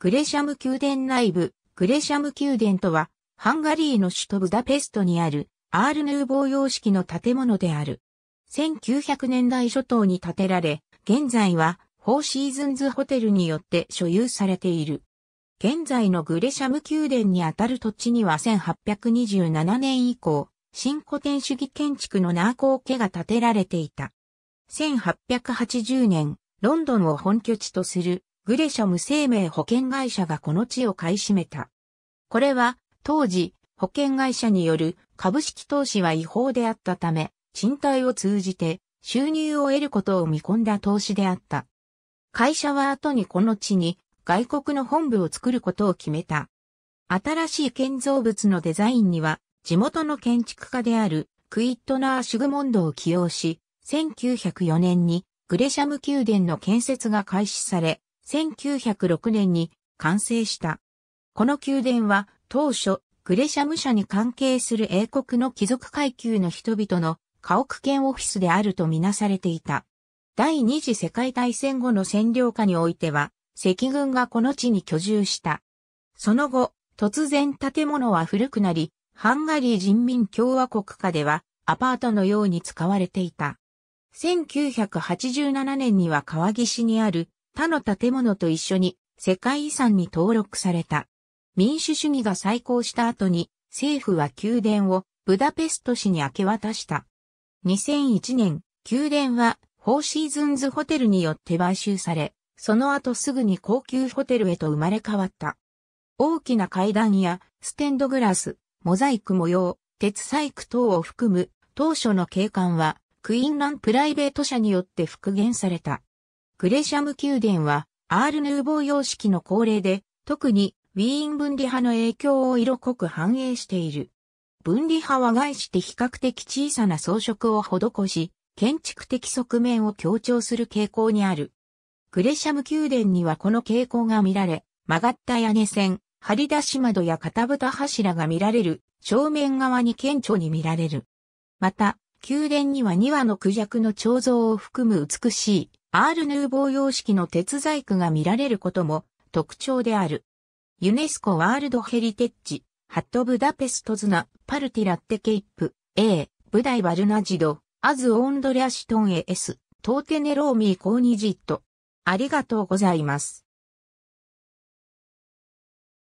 グレシャム宮殿内部、グレシャム宮殿とは、ハンガリーの首都ブダペストにある、アールヌーボー様式の建物である。1900年代初頭に建てられ、現在は、フォーシーズンズホテルによって所有されている。現在のグレシャム宮殿にあたる土地には1827年以降、新古典主義建築のナーコー家が建てられていた。1880年、ロンドンを本拠地とするグレシャム生命保険会社がこの地を買い占めた。これは、当時、保険会社による株式投資は違法であったため、賃貸を通じて収入を得ることを見込んだ投資であった。会社は後にこの地に外国の本部を作ることを決めた。新しい建造物のデザインには、地元の建築家であるクイットナー・シュグモンドを起用し、1904年にグレシャム宮殿の建設が開始され、1906年に完成した。この宮殿は当初、グレシャム社に関係する英国の貴族階級の人々の家屋兼オフィスであるとみなされていた。第二次世界大戦後の占領下においては、赤軍がこの地に居住した。その後、突然建物は古くなり、ハンガリー人民共和国下ではアパートのように使われていた。1987年には川岸にある他の建物と一緒に世界遺産に登録された。民主主義が再興した後に政府は宮殿をブダペスト市に明け渡した。2001年、宮殿はフォーシーズンズホテルによって買収され、その後すぐに高級ホテルへと生まれ変わった。大きな階段やステンドグラス、モザイク模様、鉄細工等を含む当初の景観はクイーンランプライベート社によって復元された。グレシャム宮殿は、アール・ヌーボー様式の恒例で、特にウィーン分離派の影響を色濃く反映している。分離派は外して比較的小さな装飾を施し、建築的側面を強調する傾向にある。グレシャム宮殿にはこの傾向が見られ、曲がった屋根線、張り出し窓や片蓋柱が見られる、正面側に顕著に見られる。また、宮殿には2羽の孔雀の彫像を含む美しいアール・ヌーボー様式の鉄細工が見られることも特徴である。ユネスコワールドヘリテッジ、ハット・ブダペストズナ、パルティ・ラッテ・ケイプ、A、ブダイ・バルナジド、アズ・オンドレア・シトン・エス、トーテネローミー・コーニジット。ありがとうございます。